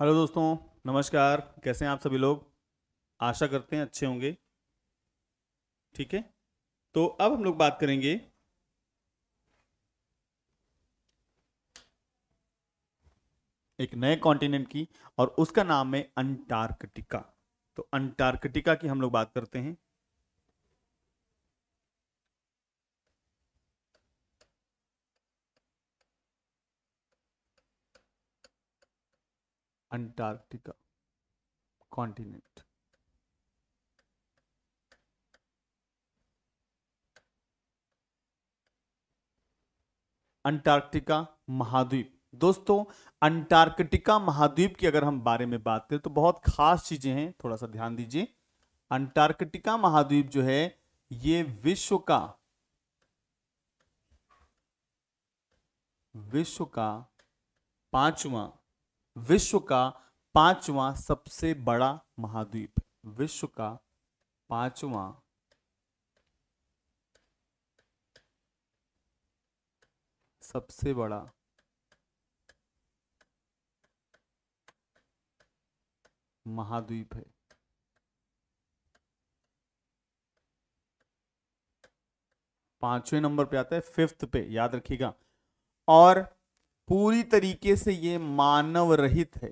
hello दोस्तों नमस्कार कैसे हैं आप सभी लोग आशा करते हैं अच्छे होंगे ठीक है तो अब हम लोग बात करेंगे एक नए कॉन्टिनेंट की और उसका नाम है अंटार्कटिका तो अंटार्कटिका की हम लोग बात करते हैं Antarctica कॉन्टिनेंट अंटार्कटिका महाद्वीप दोस्तों अंटार्कटिका महाद्वीप की अगर हम बारे में बात करें तो बहुत खास चीजें हैं थोड़ा सा ध्यान दीजिए अंटार्कटिका महाद्वीप जो है ये विश्व का विश्व का पांचवा विश्व का पांचवा सबसे बड़ा महाद्वीप विश्व का पांचवा सबसे बड़ा महाद्वीप है पांचवें नंबर पे आता है फिफ्थ पे याद रखिएगा और पूरी तरीके से ये मानव रहित है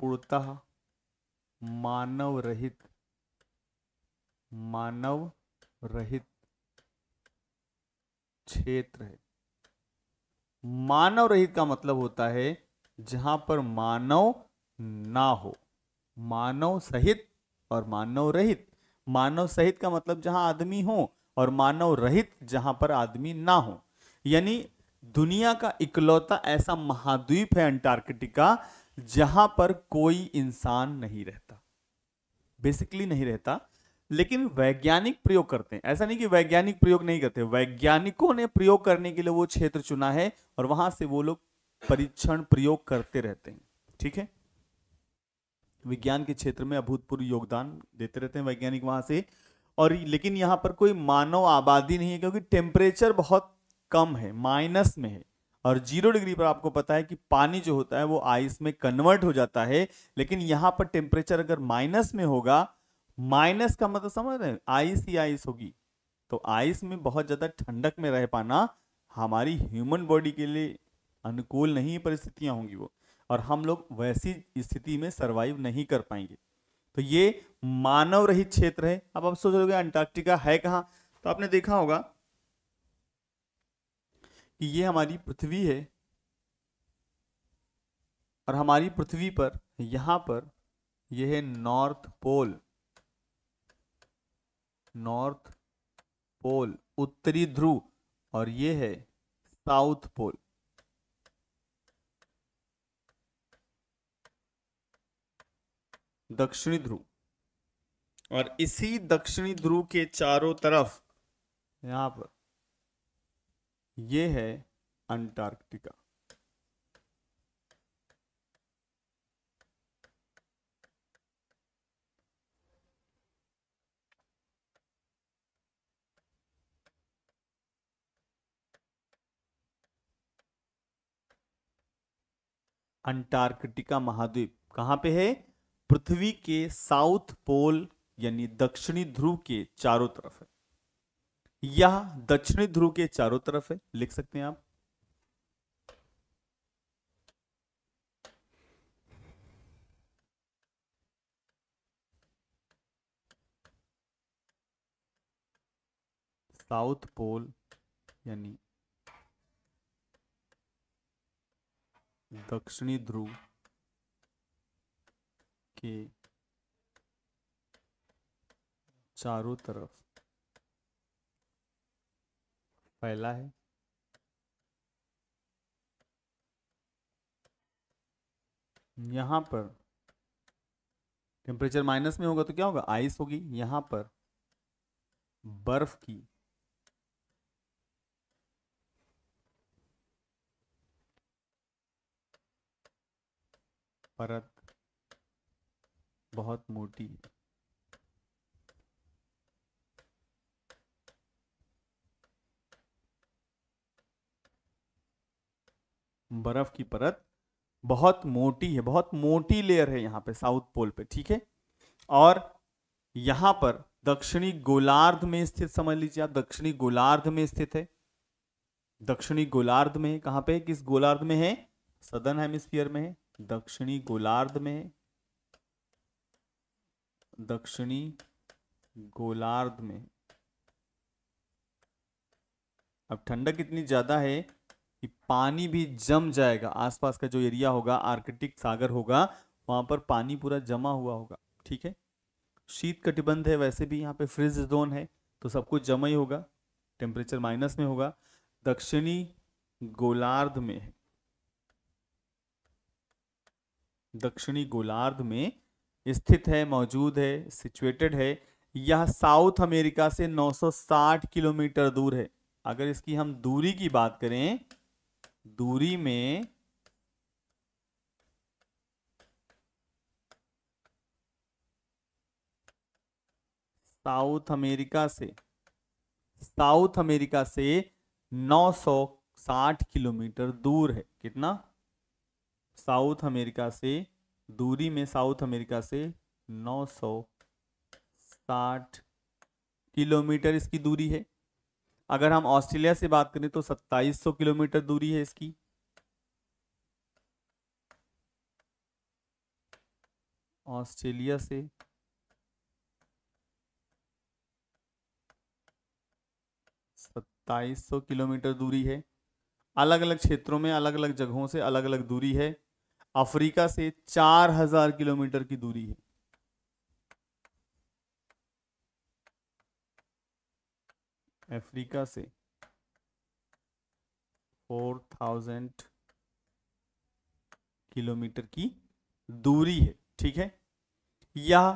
पूर्णतः मानव रहित मानव रहित क्षेत्र है मानव रहित का मतलब होता है जहां पर मानव ना हो मानव सहित और मानव रहित मानव सहित का मतलब जहां आदमी हो और मानव रहित जहां पर आदमी ना हो यानी दुनिया का इकलौता ऐसा महाद्वीप है अंटार्कटिका जहां पर कोई इंसान नहीं रहता बेसिकली नहीं रहता लेकिन वैज्ञानिक प्रयोग करते हैं ऐसा नहीं कि वैज्ञानिक प्रयोग नहीं करते वैज्ञानिकों ने प्रयोग करने के लिए वो क्षेत्र चुना है और वहां से वो लोग परीक्षण प्रयोग करते रहते हैं ठीक है विज्ञान के क्षेत्र में अभूतपूर्व योगदान देते रहते हैं वैज्ञानिक वहां से और लेकिन यहाँ पर कोई मानव आबादी नहीं है क्योंकि टेम्परेचर बहुत कम है माइनस में है और जीरो डिग्री पर आपको पता है कि पानी जो होता है वो आइस में कन्वर्ट हो जाता है लेकिन यहाँ पर टेम्परेचर अगर माइनस में होगा माइनस का मतलब समझ रहे हैं आइस ही आइस होगी तो आइस में बहुत ज़्यादा ठंडक में रह पाना हमारी ह्यूमन बॉडी के लिए अनुकूल नहीं परिस्थितियाँ होंगी वो और हम लोग वैसी स्थिति में सर्वाइव नहीं कर पाएंगे तो ये मानव रहित क्षेत्र है अब आप सोच रहे अंटार्कटिका है कहाँ तो आपने देखा होगा कि ये हमारी पृथ्वी है और हमारी पृथ्वी पर यहां पर यह है नॉर्थ पोल नॉर्थ पोल उत्तरी ध्रुव और यह है साउथ पोल दक्षिणी ध्रुव और इसी दक्षिणी ध्रुव के चारों तरफ यहां पर ये है अंटार्कटिका अंटार्कटिका महाद्वीप कहां पे है पृथ्वी के साउथ पोल यानी दक्षिणी ध्रुव के चारों तरफ है यह दक्षिणी ध्रुव के चारों तरफ है लिख सकते हैं आप साउथ पोल यानी दक्षिणी ध्रुव के चारों तरफ फैला है यहां पर टेम्परेचर माइनस में होगा तो क्या होगा आइस होगी यहां पर बर्फ की परत बहुत मोटी बर्फ की परत बहुत मोटी है बहुत मोटी लेयर है यहां पे साउथ पोल पे ठीक है और यहां पर दक्षिणी गोलार्ध में स्थित समझ लीजिए आप दक्षिणी गोलार्ध में स्थित है दक्षिणी गोलार्ध में कहां पे किस गोलार्ध में है सदर्न हेमिस्फीयर में है दक्षिणी गोलार्ध में है दक्षिणी गोलार्ध में अब ठंडक इतनी ज्यादा है कि पानी भी जम जाएगा आसपास का जो एरिया होगा आर्कटिक सागर होगा वहां पर पानी पूरा जमा हुआ होगा ठीक है शीत कटिबंध है वैसे भी यहाँ पे फ्रिज जोन है तो सब कुछ जमा ही होगा टेम्परेचर माइनस में होगा दक्षिणी गोलार्ध में है दक्षिणी गोलार्ध में स्थित है मौजूद है सिचुएटेड है यह साउथ अमेरिका से 960 किलोमीटर दूर है अगर इसकी हम दूरी की बात करें दूरी में साउथ अमेरिका से साउथ अमेरिका से 960 किलोमीटर दूर है कितना साउथ अमेरिका से दूरी में साउथ अमेरिका से 960 किलोमीटर इसकी दूरी है अगर हम ऑस्ट्रेलिया से बात करें तो 2700 किलोमीटर दूरी है इसकी ऑस्ट्रेलिया से सत्ताईस सौ किलोमीटर दूरी है अलग अलग क्षेत्रों में अलग अलग जगहों से अलग अलग दूरी है अफ्रीका से 4000 किलोमीटर की दूरी है अफ्रीका से 4000 किलोमीटर की दूरी है ठीक है यह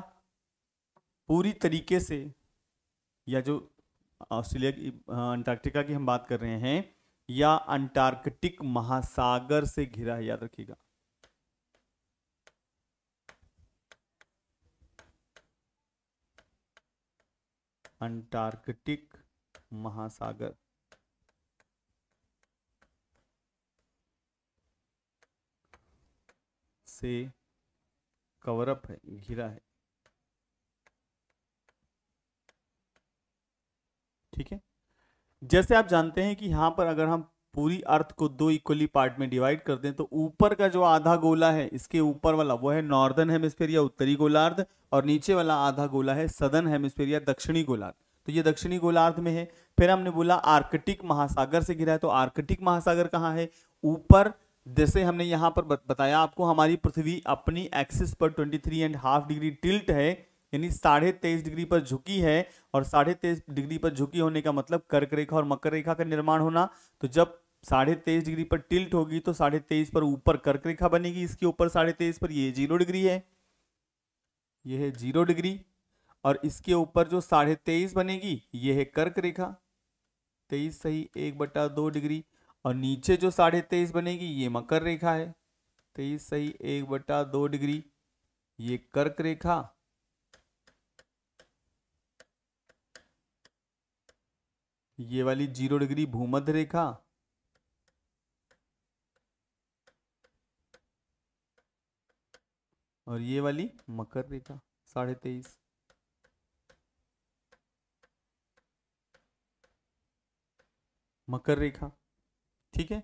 पूरी तरीके से या जो ऑस्ट्रेलिया की अंटार्कटिका की हम बात कर रहे हैं या अंटार्कटिक महासागर से घिरा है याद रखिएगा अंटार्कटिक महासागर से कवरअप है घिरा है ठीक है जैसे आप जानते हैं कि यहां पर अगर हम पूरी अर्थ को दो इक्वली पार्ट में डिवाइड कर दें तो ऊपर का जो आधा गोला है इसके ऊपर वाला वो है नॉर्दर्न हेमिस्फेयर या उत्तरी गोलार्ध और नीचे वाला आधा गोला है सदर्न हेमिस्फेयर या दक्षिणी गोलार्ध तो ये दक्षिणी गोलार्ध में है फिर हमने बोला आर्कटिक महासागर से घिरा है तो आर्कटिक महासागर कहाँ है ऊपर जैसे हमने यहाँ पर बताया आपको हमारी पृथ्वी अपनी एक्सिस पर three and half degree tilt है यानी साढ़े तेईस डिग्री पर झुकी है और साढ़े तेईस डिग्री पर झुकी होने का मतलब कर्क रेखा और मकर रेखा का निर्माण होना तो जब साढ़े तेईस डिग्री पर टिल्ट होगी तो साढ़े तेईस पर ऊपर कर्क रेखा बनेगी इसके ऊपर साढ़े तेईस पर ये जीरो डिग्री है ये है जीरो डिग्री और इसके ऊपर जो साढ़े तेईस बनेगी ये है कर्क रेखा तेईस सही एक बटा दो डिग्री और नीचे जो साढ़े तेईस बनेगी ये मकर रेखा है तेईस सही एक बटा दो डिग्री ये कर्क रेखा ये वाली जीरो डिग्री भूमध्य रेखा और ये वाली मकर रेखा साढ़े तेईस मकर रेखा ठीक है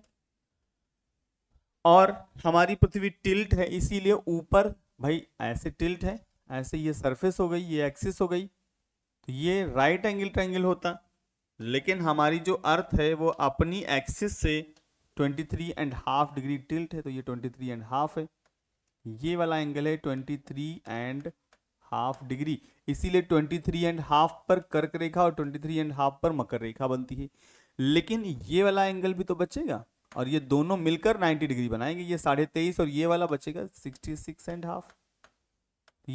और हमारी पृथ्वी टिल्ट है इसीलिए ऊपर भाई ऐसे टिल्ट है ऐसे ये सरफेस हो गई ये एक्सिस हो गई तो ये राइट एंगल ट्रायंगल होता लेकिन हमारी जो अर्थ है वो अपनी एक्सिस से 23 एंड हाफ डिग्री टिल्ट है तो ये 23 एंड हाफ है ये वाला एंगल है 23 एंड हाफ डिग्री इसीलिए 23 एंड हाफ पर कर्क रेखा और 23 एंड हाफ पर मकर रेखा बनती है लेकिन ये वाला एंगल भी तो बचेगा और ये दोनों मिलकर 90 डिग्री बनाएंगे ये साढ़े तेईस और ये वाला बचेगा 66 एंड हाफ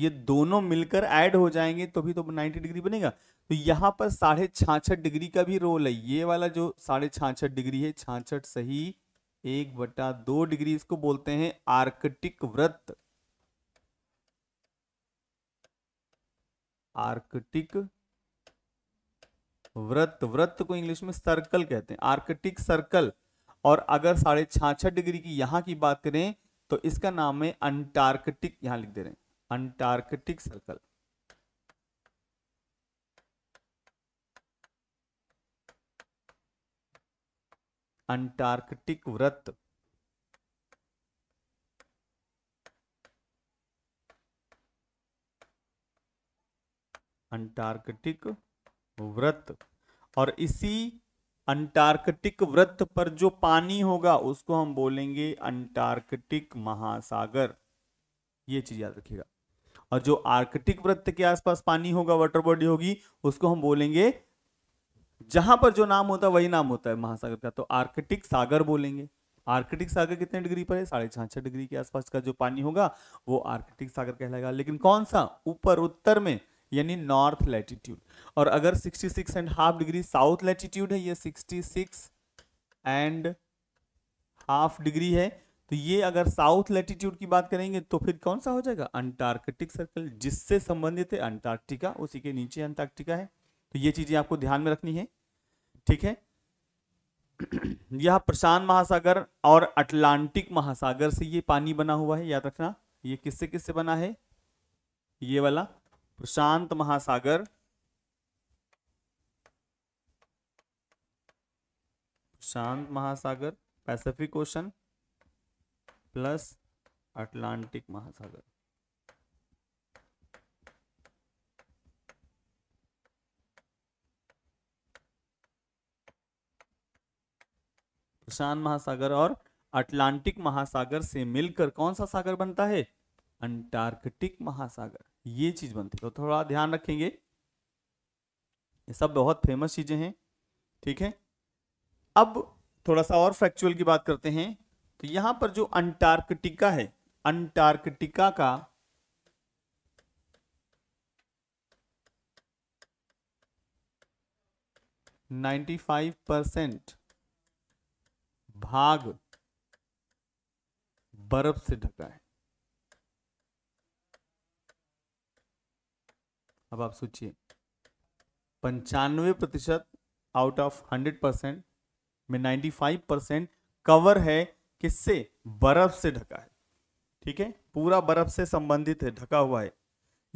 ये दोनों मिलकर ऐड हो जाएंगे तो भी तो 90 डिग्री बनेगा तो यहाँ पर साढ़े छाछठ डिग्री का भी रोल है ये वाला जो साढ़े छाछठ डिग्री है छाछठ सही एक बटा दो डिग्री इसको बोलते हैं आर्कटिक व्रत आर्कटिक व्रत व्रत को इंग्लिश में सर्कल कहते हैं आर्कटिक सर्कल और अगर साढ़े छाछठ डिग्री की यहां की बात करें तो इसका नाम है अंटार्कटिक यहां लिख दे रहे हैं अंटार्कटिक सर्कल अंटार्कटिक व्रत अंटार्कटिक व्रत और इसी अंटार्कटिक व्रत पर जो पानी होगा उसको हम बोलेंगे अंटार्कटिक महासागर ये चीज याद रखिएगा और जो आर्कटिक व्रत के आसपास पानी होगा वाटर बॉडी होगी उसको हम बोलेंगे जहां पर जो नाम होता है वही नाम होता है महासागर का तो आर्कटिक सागर बोलेंगे आर्कटिक सागर कितने डिग्री पर है साढ़े छाछ डिग्री के आसपास का जो पानी होगा वो आर्कटिक सागर कहलाएगा लेकिन कौन सा ऊपर उत्तर में यानी नॉर्थ लैटिट्यूड और अगर 66 and half degree south latitude है ये 66 एंड हाफ डिग्री है तो ये अगर साउथ लैटिट्यूड की बात करेंगे तो फिर कौन सा हो जाएगा अंटार्कटिक सर्कल जिससे संबंधित है अंटार्कटिका उसी के नीचे अंटार्कटिका है तो ये चीजें आपको ध्यान में रखनी है ठीक है यह प्रशांत महासागर और अटलांटिक महासागर से ये पानी बना हुआ है याद रखना ये किससे किससे बना है ये वाला प्रशांत महासागर प्रशांत महासागर पैसिफिक ओशन प्लस अटलांटिक महासागर प्रशांत महासागर और अटलांटिक महासागर से मिलकर कौन सा सागर बनता है अंटार्कटिक महासागर ये चीज बनती है तो थोड़ा ध्यान रखेंगे ये सब बहुत फेमस चीजें हैं ठीक है अब थोड़ा सा और फैक्चुअल की बात करते हैं तो यहां पर जो अंटार्कटिका है अंटार्कटिका का नाइन्टी फाइव परसेंट भाग बर्फ से ढका है अब आप सोचिए पंचानवे प्रतिशत आउट ऑफ हंड्रेड परसेंट में नाइन्टी फाइव परसेंट कवर है किससे बर्फ से ढका है ठीक है पूरा बर्फ से संबंधित है ढका हुआ है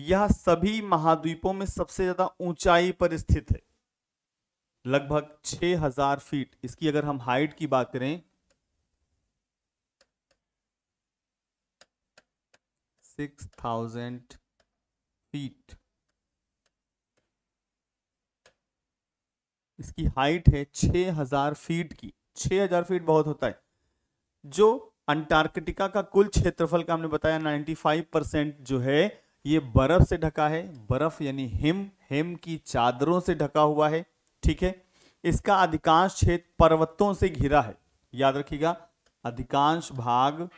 यह सभी महाद्वीपों में सबसे ज्यादा ऊंचाई पर स्थित है लगभग 6000 फीट इसकी अगर हम हाइट की बात करें सिक्स थाउजेंड फीट इसकी हाइट है 6000 फीट की 6000 फीट बहुत होता है जो अंटार्कटिका का कुल क्षेत्रफल का हमने बताया 95 परसेंट जो है ये बर्फ से ढका है बर्फ यानी हिम हिम की चादरों से ढका हुआ है ठीक है इसका अधिकांश क्षेत्र पर्वतों से घिरा है याद रखिएगा अधिकांश भाग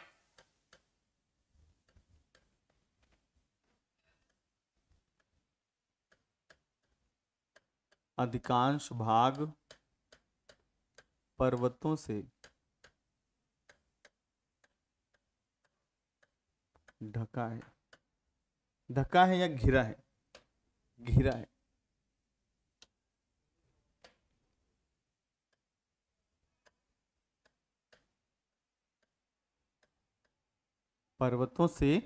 अधिकांश भाग पर्वतों से ढका है ढका है या घिरा है घिरा है पर्वतों से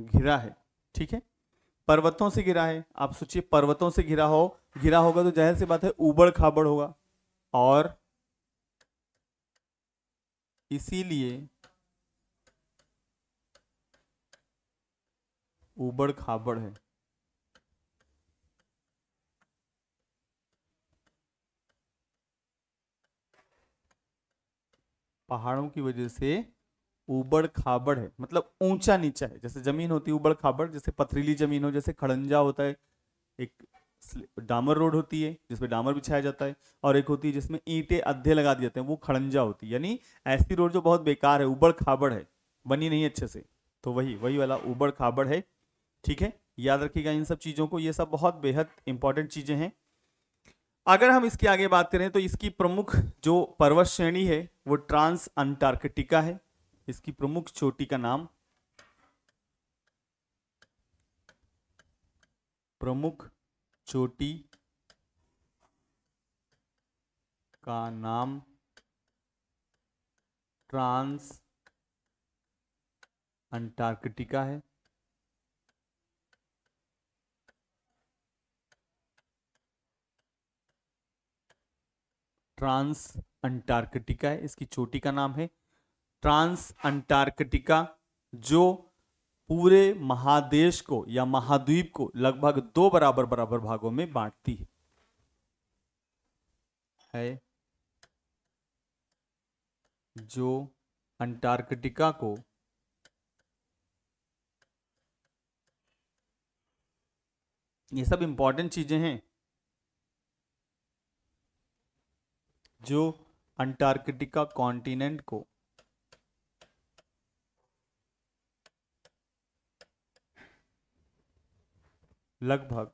घिरा है ठीक है पर्वतों से घिरा है आप सोचिए पर्वतों से घिरा हो घिरा होगा तो जाहिर सी बात है उबड़ खाबड़ होगा और इसीलिए उबड़ खाबड़ है पहाड़ों की वजह से ऊबड़ खाबड़ है मतलब ऊंचा नीचा है जैसे जमीन होती है उबड़ खाबड़ जैसे पथरीली जमीन हो जैसे खड़ंजा होता है एक डामर रोड होती है जिसमें डामर बिछाया जाता है और एक होती है जिसमें ईंटे अद्धे लगा दिए जाते हैं वो खड़ंजा होती है यानी ऐसी रोड जो बहुत बेकार है उबड़ खाबड़ है बनी नहीं अच्छे से तो वही वही वाला उबड़ खाबड़ है ठीक है याद रखिएगा इन सब चीज़ों को ये सब बहुत बेहद इंपॉर्टेंट चीज़ें हैं अगर हम इसके आगे बात करें तो इसकी प्रमुख जो पर्वत श्रेणी है वो ट्रांस अंटार्कटिका है इसकी प्रमुख चोटी का नाम प्रमुख चोटी का नाम ट्रांस अंटार्कटिका है ट्रांस अंटार्कटिका है इसकी चोटी का नाम है ट्रांस अंटार्कटिका जो पूरे महादेश को या महाद्वीप को लगभग दो बराबर बराबर भागों में बांटती है, है जो अंटार्कटिका को ये सब इंपॉर्टेंट चीजें हैं जो अंटार्कटिका कॉन्टिनेंट को लगभग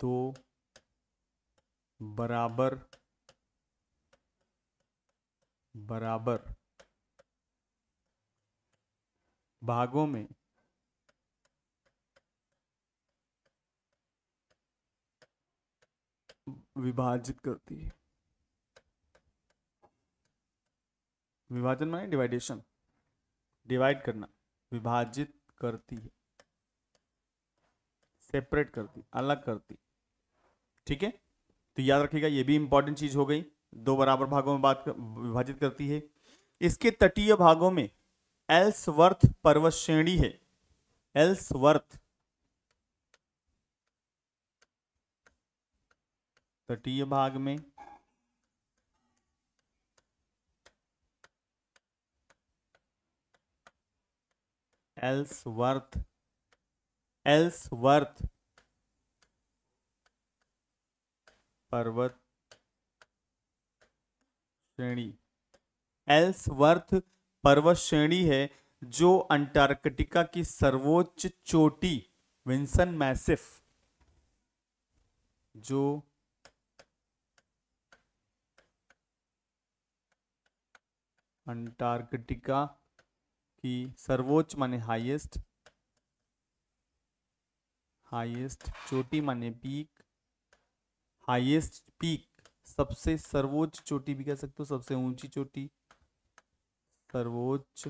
दो बराबर बराबर भागों में विभाजित करती है विभाजन माने डिवाइडेशन डिवाइड करना विभाजित करती है सेपरेट करती अलग करती ठीक है तो याद रखिएगा ये भी इंपॉर्टेंट चीज हो गई दो बराबर भागों में बात कर, विभाजित करती है इसके तटीय भागों में एल्सवर्थ पर्वत श्रेणी है एल्सवर्थ तटीय भाग में एल्सवर्थ एल्सवर्थ पर्वत श्रेणी एल्सवर्थ पर्वत श्रेणी है जो अंटार्कटिका की सर्वोच्च चोटी विंसन मैसिफ जो अंटार्कटिका कि सर्वोच्च माने हाईएस्ट हाईएस्ट चोटी माने पीक हाईएस्ट पीक सबसे सर्वोच्च चोटी भी कह सकते हो सबसे ऊंची चोटी सर्वोच्च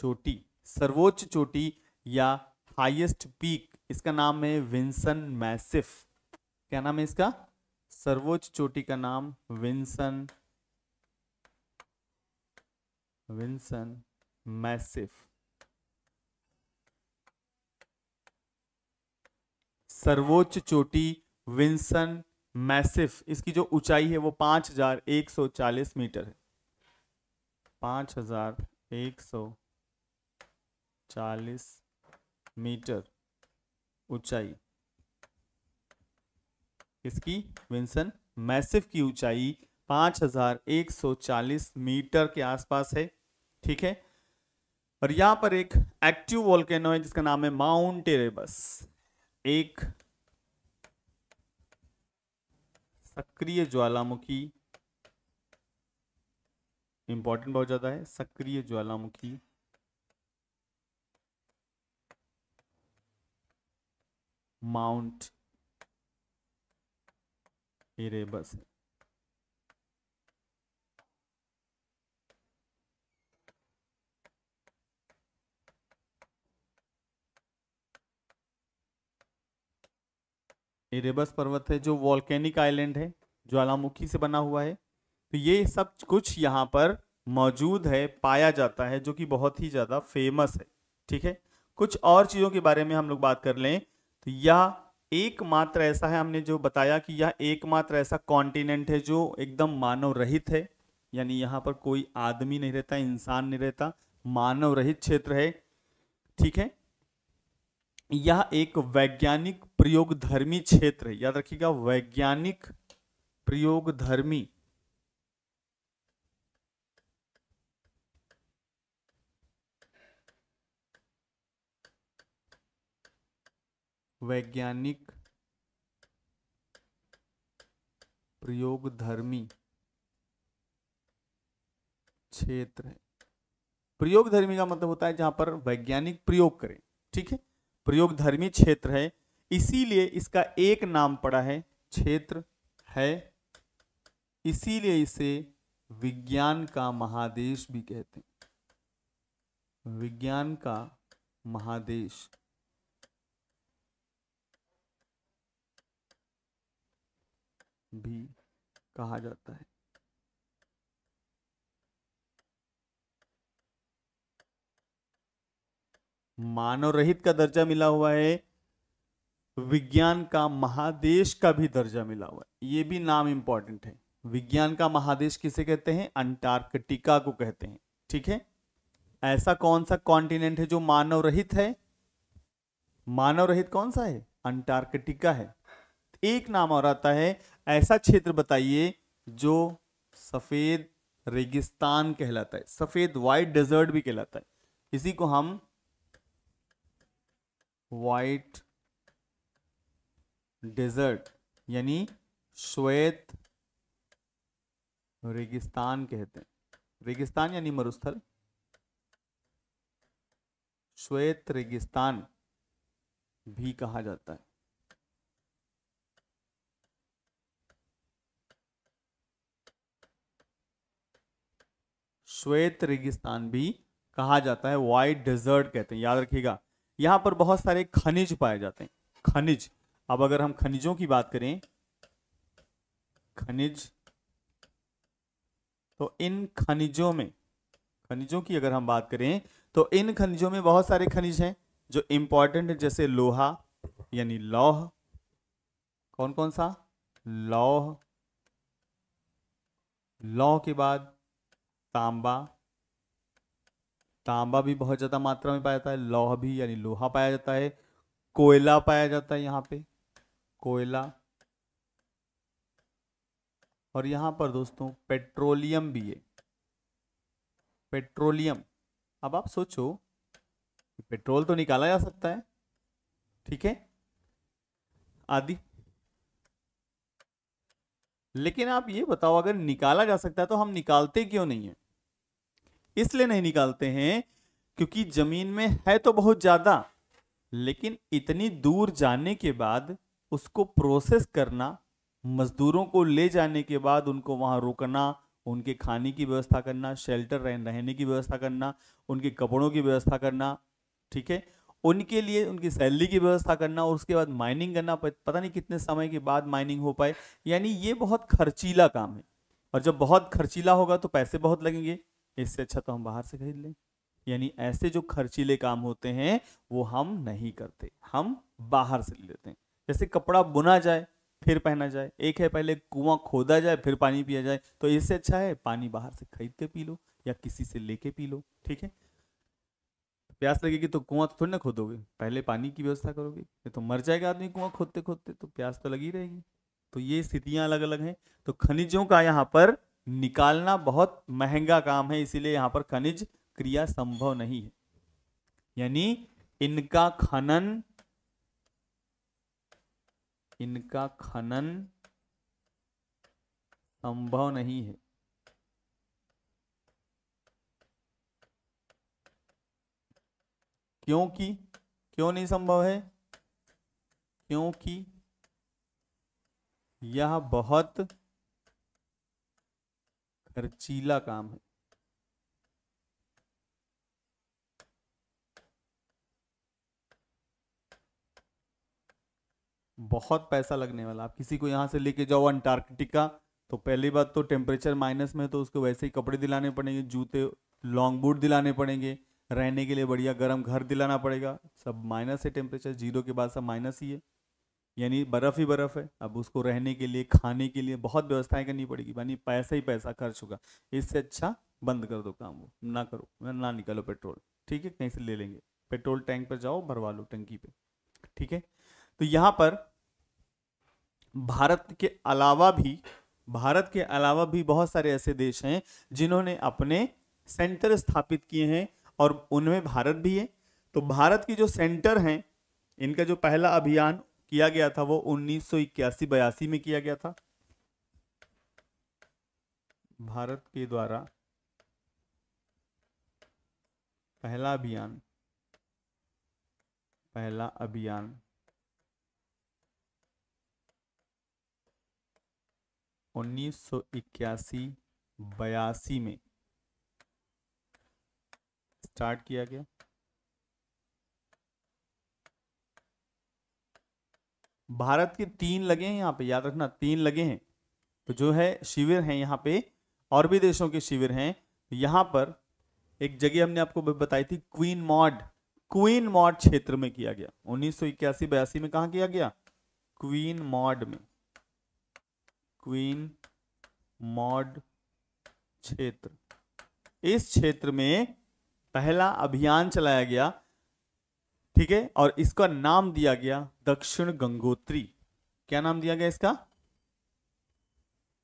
चोटी सर्वोच्च चोटी या हाईएस्ट पीक इसका नाम है विंसन मैसिफ क्या नाम है इसका सर्वोच्च चोटी का नाम विंसन विंसन मैसिफ सर्वोच्च चोटी विंसन मैसिफ इसकी जो ऊंचाई है वो पांच हजार एक सौ चालीस मीटर है पांच हजार एक सौ चालीस मीटर ऊंचाई इसकी विंसन मैसिफ की ऊंचाई पांच हजार एक सौ चालीस मीटर के आसपास है ठीक है और यहां पर एक एक्टिव वॉल्केनो है जिसका नाम है माउंट एरेबस एक सक्रिय ज्वालामुखी इंपॉर्टेंट बहुत ज्यादा है सक्रिय ज्वालामुखी माउंट एरेबस है एरेबस पर्वत है जो वॉल्केनिक आइलैंड है ज्वालामुखी से बना हुआ है तो ये सब कुछ यहाँ पर मौजूद है पाया जाता है जो कि बहुत ही ज़्यादा फेमस है ठीक है कुछ और चीज़ों के बारे में हम लोग बात कर लें तो यह एकमात्र ऐसा है हमने जो बताया कि यह एकमात्र ऐसा कॉन्टिनेंट है जो एकदम मानव रहित है यानी यहाँ पर कोई आदमी नहीं रहता इंसान नहीं रहता मानव रहित क्षेत्र है ठीक है यह एक वैज्ञानिक प्रयोगधर्मी क्षेत्र याद रखिएगा वैज्ञानिक प्रयोगधर्मी वैज्ञानिक प्रयोगधर्मी क्षेत्र है प्रयोगधर्मी का मतलब होता है जहां पर वैज्ञानिक प्रयोग करें ठीक है प्रयोगधर्मी क्षेत्र है इसीलिए इसका एक नाम पड़ा है क्षेत्र है इसीलिए इसे विज्ञान का महादेश भी कहते हैं विज्ञान का महादेश भी कहा जाता है मानव रहित का दर्जा मिला हुआ है विज्ञान का महादेश का भी दर्जा मिला हुआ है ये भी नाम इंपॉर्टेंट है विज्ञान का महादेश किसे कहते हैं अंटार्कटिका को कहते हैं ठीक है ऐसा कौन सा कॉन्टिनेंट है जो मानव रहित है मानव रहित कौन सा है अंटार्कटिका है एक नाम और आता है ऐसा क्षेत्र बताइए जो सफेद रेगिस्तान कहलाता है सफेद व्हाइट डेजर्ट भी कहलाता है इसी को हम वाइट डेजर्ट यानी श्वेत रेगिस्तान कहते हैं रेगिस्तान यानी मरुस्थल श्वेत रेगिस्तान भी कहा जाता है श्वेत रेगिस्तान भी कहा जाता है वाइट डेजर्ट कहते हैं याद रखिएगा यहां पर बहुत सारे खनिज पाए जाते हैं खनिज अब अगर हम खनिजों की बात करें खनिज तो इन खनिजों में खनिजों की अगर हम बात करें तो इन खनिजों में बहुत सारे खनिज हैं जो इंपॉर्टेंट है जैसे लोहा यानी लौह कौन कौन सा लौह लौह के बाद तांबा तांबा भी बहुत ज़्यादा मात्रा में पाया जाता है लौह भी यानी लोहा पाया जाता है कोयला पाया जाता है यहाँ पे कोयला और यहाँ पर दोस्तों पेट्रोलियम भी है पेट्रोलियम अब आप सोचो पेट्रोल तो निकाला जा सकता है ठीक है आदि लेकिन आप ये बताओ अगर निकाला जा सकता है तो हम निकालते क्यों नहीं है इसलिए नहीं निकालते हैं क्योंकि जमीन में है तो बहुत ज्यादा लेकिन इतनी दूर जाने के बाद उसको प्रोसेस करना मजदूरों को ले जाने के बाद उनको वहाँ रुकना उनके खाने की व्यवस्था करना शेल्टर रहने की व्यवस्था करना उनके कपड़ों की व्यवस्था करना ठीक है उनके लिए उनकी सैलरी की व्यवस्था करना और उसके बाद माइनिंग करना पता नहीं कितने समय के बाद माइनिंग हो पाए यानी ये बहुत खर्चीला काम है और जब बहुत खर्चीला होगा तो पैसे बहुत लगेंगे इससे अच्छा तो हम बाहर से खरीद लें यानी ऐसे जो खर्चीले काम होते हैं वो हम नहीं करते हम बाहर से लेते हैं जैसे कपड़ा बुना जाए फिर पहना जाए एक है पहले कुआं खोदा जाए फिर पानी पिया जाए तो इससे अच्छा है पानी बाहर से खरीद के पी लो या किसी से लेके पी लो ठीक है प्यास लगेगी तो कुआं तो थोड़ी ना खोदोगे पहले पानी की व्यवस्था करोगे ये तो मर जाएगा आदमी कुआं खोदते खोदते तो प्यास तो लगी रहेगी तो ये स्थितियां अलग अलग हैं तो खनिजों का यहाँ पर निकालना बहुत महंगा काम है इसीलिए यहाँ पर खनिज क्रिया संभव नहीं है यानी इनका खनन इनका खनन संभव नहीं है क्योंकि क्यों नहीं संभव है क्योंकि यह बहुत खर्चीला काम है बहुत पैसा लगने वाला आप किसी को यहाँ से लेके जाओ अंटार्कटिका तो पहली बात तो टेम्परेचर माइनस में तो उसको वैसे ही कपड़े दिलाने पड़ेंगे जूते लॉन्ग बूट दिलाने पड़ेंगे रहने के लिए बढ़िया गर्म घर दिलाना पड़ेगा सब माइनस है टेम्परेचर जीरो के बाद सब माइनस ही है यानी बर्फ़ ही बर्फ़ है अब उसको रहने के लिए खाने के लिए बहुत व्यवस्थाएं करनी पड़ेगी यानी पैसा ही पैसा खर्च होगा इससे अच्छा बंद कर दो काम वो ना करो ना निकालो पेट्रोल ठीक है कहीं से ले लेंगे पेट्रोल टैंक पर जाओ भरवा लो टंकी पे ठीक है तो यहां पर भारत के अलावा भी भारत के अलावा भी बहुत सारे ऐसे देश हैं जिन्होंने अपने सेंटर स्थापित किए हैं और उनमें भारत भी है तो भारत की जो सेंटर हैं इनका जो पहला अभियान किया गया था वो उन्नीस सौ बयासी में किया गया था भारत के द्वारा पहला अभियान पहला अभियान उन्नीस सौ इक्यासी बयासी में स्टार्ट किया गया भारत के तीन लगे हैं यहाँ पे याद रखना तीन लगे हैं तो जो है शिविर हैं यहाँ पे और भी देशों के शिविर हैं यहाँ पर एक जगह हमने आपको बताई थी क्वीन मॉड क्वीन मॉड क्षेत्र में किया गया उन्नीस सौ इक्यासी बयासी में कहा किया गया क्वीन मॉड में क्वीन मॉड क्षेत्र इस क्षेत्र में पहला अभियान चलाया गया ठीक है और इसका नाम दिया गया दक्षिण गंगोत्री क्या नाम दिया गया इसका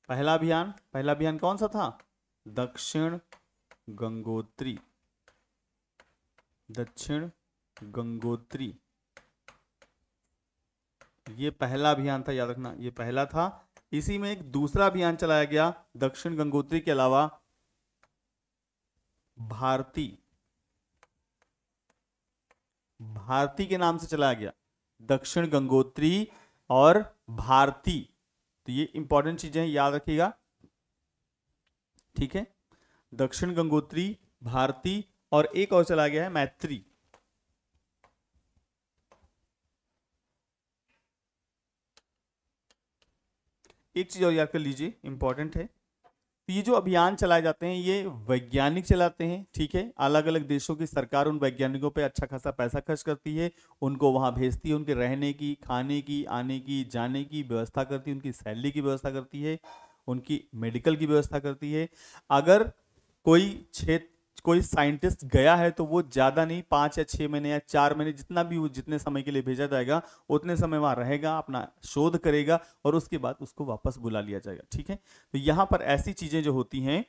पहला अभियान पहला अभियान कौन सा था दक्षिण गंगोत्री दक्षिण गंगोत्री ये पहला अभियान था याद रखना ये पहला था इसी में एक दूसरा अभियान चलाया गया दक्षिण गंगोत्री के अलावा भारती भारती के नाम से चलाया गया दक्षिण गंगोत्री और भारती तो ये इंपॉर्टेंट चीजें याद रखिएगा ठीक है दक्षिण गंगोत्री भारती और एक और चला गया है मैत्री एक चीज़ और याद कर लीजिए इंपॉर्टेंट है तो ये जो अभियान चलाए जाते हैं ये वैज्ञानिक चलाते हैं ठीक है अलग अलग देशों की सरकार उन वैज्ञानिकों पे अच्छा खासा पैसा खर्च करती है उनको वहाँ भेजती है उनके रहने की खाने की आने की जाने की व्यवस्था करती है उनकी सैलरी की व्यवस्था करती है उनकी मेडिकल की व्यवस्था करती है अगर कोई क्षेत्र कोई साइंटिस्ट गया है तो वो ज़्यादा नहीं पाँच या छह महीने या चार महीने जितना भी वो जितने समय के लिए भेजा जाएगा उतने समय वहां रहेगा अपना शोध करेगा और उसके बाद उसको वापस बुला लिया जाएगा ठीक है तो यहाँ पर ऐसी चीज़ें जो होती हैं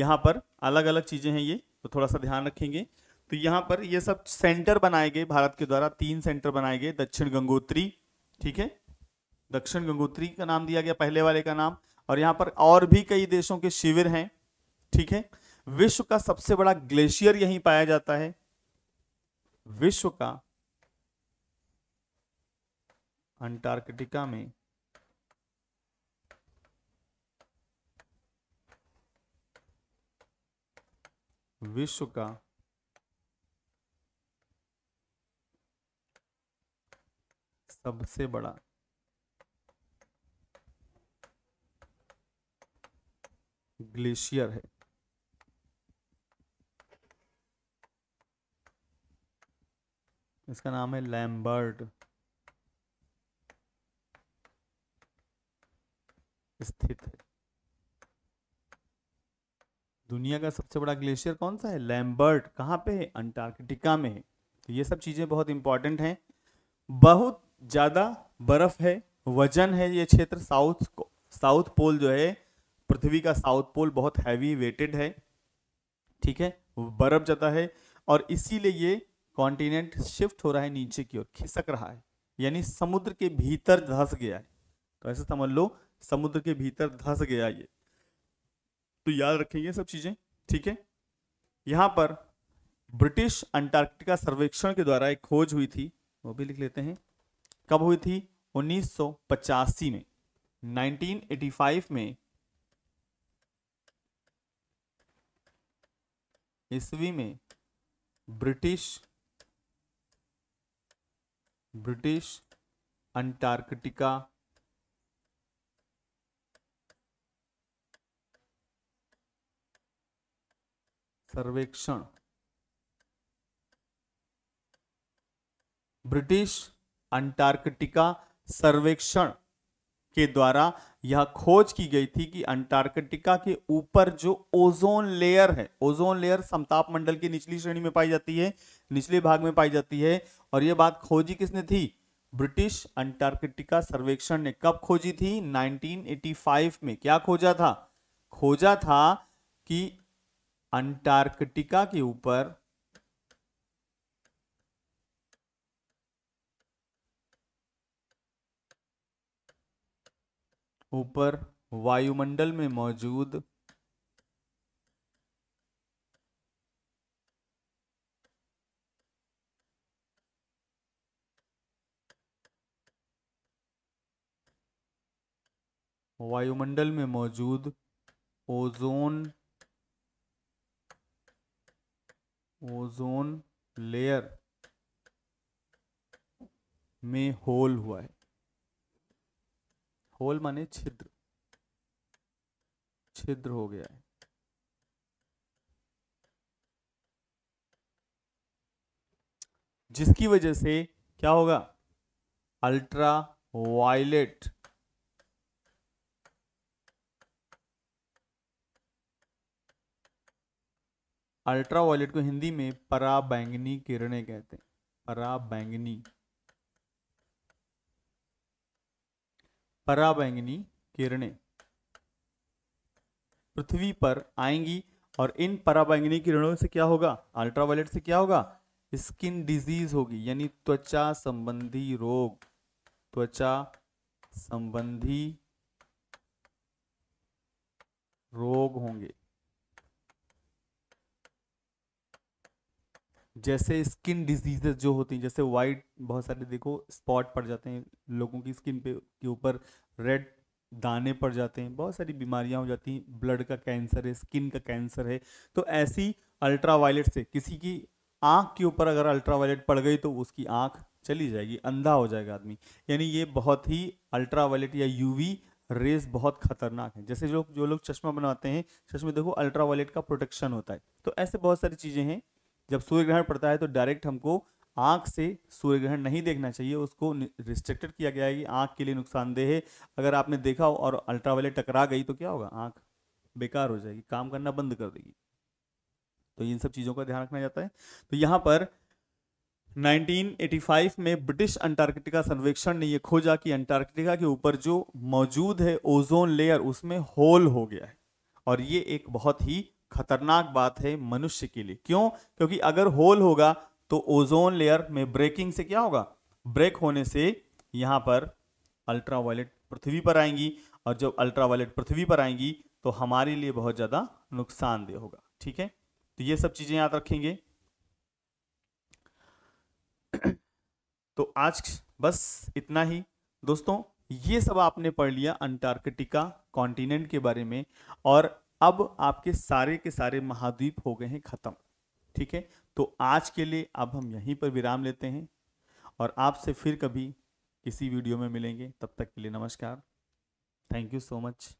यहाँ पर अलग अलग चीज़ें हैं ये तो थोड़ा सा ध्यान रखेंगे तो यहाँ पर ये सब सेंटर बनाए गए भारत के द्वारा तीन सेंटर बनाए गए दक्षिण गंगोत्री ठीक है दक्षिण गंगोत्री का नाम दिया गया पहले वाले का नाम और यहाँ पर और भी कई देशों के शिविर हैं ठीक है विश्व का सबसे बड़ा ग्लेशियर यहीं पाया जाता है विश्व का अंटार्कटिका में विश्व का सबसे बड़ा ग्लेशियर है इसका नाम है लैम्बर्ट स्थित है दुनिया का सबसे बड़ा ग्लेशियर कौन सा है लैम्बर्ट कहाँ पे है अंटार्कटिका में है तो ये सब चीज़ें बहुत इंपॉर्टेंट हैं बहुत ज़्यादा बर्फ है वजन है ये क्षेत्र साउथ साउथ पोल जो है पृथ्वी का साउथ पोल बहुत हैवी वेटेड है ठीक है बर्फ ज़्यादा है और इसीलिए ये कॉन्टिनेंट शिफ्ट हो रहा है नीचे की ओर खिसक रहा है यानी समुद्र के भीतर धस गया है तो ऐसे समझ लो समुद्र के भीतर धस गया ये तो याद रखेंगे सब चीजें ठीक है यहाँ पर ब्रिटिश अंटार्कटिका सर्वेक्षण के द्वारा एक खोज हुई थी वो भी लिख लेते हैं कब हुई थी 1985 में 1985 में ईस्वी में ब्रिटिश ब्रिटिश अंटार्कटिका सर्वेक्षण ब्रिटिश अंटार्कटिका सर्वेक्षण के द्वारा यह खोज की गई थी कि अंटार्कटिका के ऊपर जो ओजोन लेयर है ओजोन लेयर समताप मंडल की निचली श्रेणी में पाई जाती है निचले भाग में पाई जाती है और ये बात खोजी किसने थी ब्रिटिश अंटार्कटिका सर्वेक्षण ने कब खोजी थी 1985 में क्या खोजा था खोजा था कि अंटार्कटिका के ऊपर ऊपर वायुमंडल में मौजूद वायुमंडल में मौजूद ओजोन ओजोन लेयर में होल हुआ है होल माने छिद्र छिद्र हो गया है जिसकी वजह से क्या होगा अल्ट्रा वायलेट अल्ट्रावायलेट को हिंदी में पराबैंगनी किरणें कहते हैं पराबैंगनी पराबैंगनी किरणें पृथ्वी पर आएंगी और इन पराबैंगनी किरणों से क्या होगा अल्ट्रावायलेट से क्या होगा स्किन डिजीज होगी यानी त्वचा संबंधी रोग त्वचा संबंधी रोग होंगे जैसे स्किन डिजीजेज जो होती हैं जैसे वाइट बहुत सारे देखो स्पॉट पड़ जाते हैं लोगों की स्किन पे के ऊपर रेड दाने पड़ जाते हैं बहुत सारी बीमारियां हो जाती हैं ब्लड का कैंसर है स्किन का कैंसर है तो ऐसी अल्ट्रा से किसी की आँख के ऊपर अगर अल्ट्रा पड़ गई तो उसकी आँख चली जाएगी अंधा हो जाएगा आदमी यानी ये बहुत ही अल्ट्रा या यूवी रेस बहुत खतरनाक है जैसे जो जो लोग चश्मा बनाते हैं चश्मे देखो अल्ट्रा का प्रोटेक्शन होता है तो ऐसे बहुत सारी चीज़ें हैं जब सूर्य ग्रहण पड़ता है तो डायरेक्ट हमको आँख से सूर्य ग्रहण नहीं देखना चाहिए उसको रिस्ट्रिक्टेड किया गया है कि आँख के लिए नुकसानदेह है अगर आपने देखा हो और अल्ट्रावायलेट टकरा गई तो क्या होगा आँख बेकार हो जाएगी काम करना बंद कर देगी तो इन सब चीज़ों का ध्यान रखना जाता है तो यहाँ पर 1985 में ब्रिटिश अंटार्कटिका सर्वेक्षण ने यह खोजा कि अंटार्कटिका के ऊपर जो मौजूद है ओजोन लेयर उसमें होल हो गया है और ये एक बहुत ही खतरनाक बात है मनुष्य के लिए क्यों क्योंकि अगर होल होगा तो ओजोन लेयर में ब्रेकिंग से क्या होगा ब्रेक होने से यहां पर अल्ट्रावायलेट पृथ्वी पर आएंगी और जब अल्ट्रावायलेट पृथ्वी पर आएंगी तो हमारे लिए बहुत ज़्यादा नुकसानदेह होगा ठीक है तो ये सब चीज़ें याद रखेंगे तो आज बस इतना ही दोस्तों ये सब आपने पढ़ लिया अंटार्कटिका कॉन्टिनेंट के बारे में और अब आपके सारे के सारे महाद्वीप हो गए हैं खत्म ठीक है तो आज के लिए अब हम यहीं पर विराम लेते हैं और आपसे फिर कभी किसी वीडियो में मिलेंगे तब तक के लिए नमस्कार थैंक यू सो मच